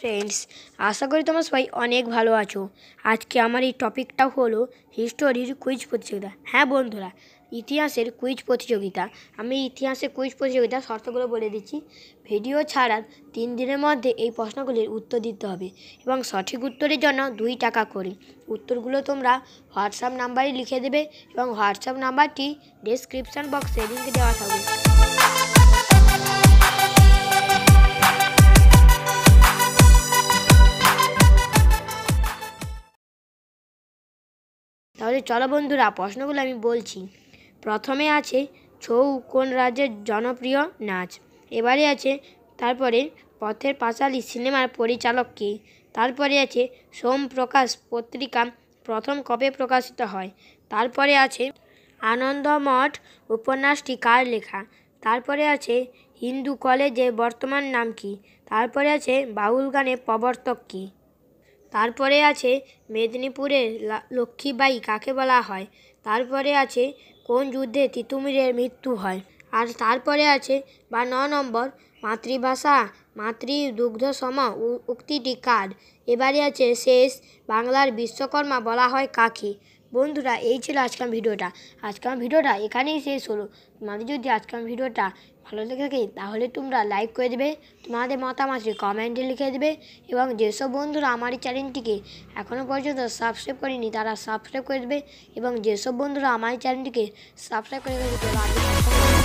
friends আশা করি তোমরা সবাই অনেক ভালো আছো আজকে আমার এই টপিকটা হলো হিস্টোরির কুইজ প্রতিযোগিতা হ্যাঁ বন্ধুরা ইতিহাসের কুইজ প্রতিযোগিতা আমি ইতিহাসের কুইজ প্রতিযোগিতা শর্তগুলো বলে দিচ্ছি ভিডিও ছাড়ার তিন দিনের মধ্যে এই প্রশ্নগুলির উত্তর দিতে হবে এবং সঠিক উত্তরের জন্য দুই টাকা করে উত্তরগুলো তোমরা হোয়াটসঅ্যাপ নাম্বারে লিখে দেবে এবং হোয়াটসঅ্যাপ নাম্বারটি ডেসক্রিপশান বক্সে লিঙ্ক দেওয়া থাকবে তাহলে চলো বন্ধুরা প্রশ্নগুলো আমি বলছি প্রথমে আছে ছৌ কোন রাজ্যের জনপ্রিয় নাচ এবারে আছে তারপরে পথের পাঁচালী সিনেমার পরিচালক কে তারপরে আছে সোম প্রকাশ পত্রিকা প্রথম কবে প্রকাশিত হয় তারপরে আছে আনন্দমঠ উপন্যাসটি কার লেখা তারপরে আছে হিন্দু কলেজে বর্তমান নাম কি তারপরে আছে বাউল গানে প্রবর্তক কী তারপরে আছে মেদিনীপুরের লক্ষ্মীবাঈ কাকে বলা হয় তারপরে আছে কোন যুদ্ধে তিতুমিরের মৃত্যু হয় আর তারপরে আছে বা ন নম্বর মাতৃভাষা মাতৃ দুগ্ধ সম উক্তিটি কার এবারে আছে শেষ বাংলার বিশ্বকর্মা বলা হয় কাকে বন্ধুরা এই ছিল আজকের ভিডিওটা আজকের ভিডিওটা এখানেই শেষ হলো তোমাদের যদি আজকের ভিডিওটা ভালো লেগে থাকে তাহলে তোমরা লাইক করে দেবে তোমাদের মতামতটি কমেন্টে লিখে দেবে এবং যেসব বন্ধুরা আমার এই চ্যানেলটিকে এখনও পর্যন্ত সাবস্ক্রাইব করেনি তারা সাবস্ক্রাইব করে দেবে এবং যেসব বন্ধুরা আমার এই চ্যানেলটিকে সাবস্ক্রাইব করে দেবে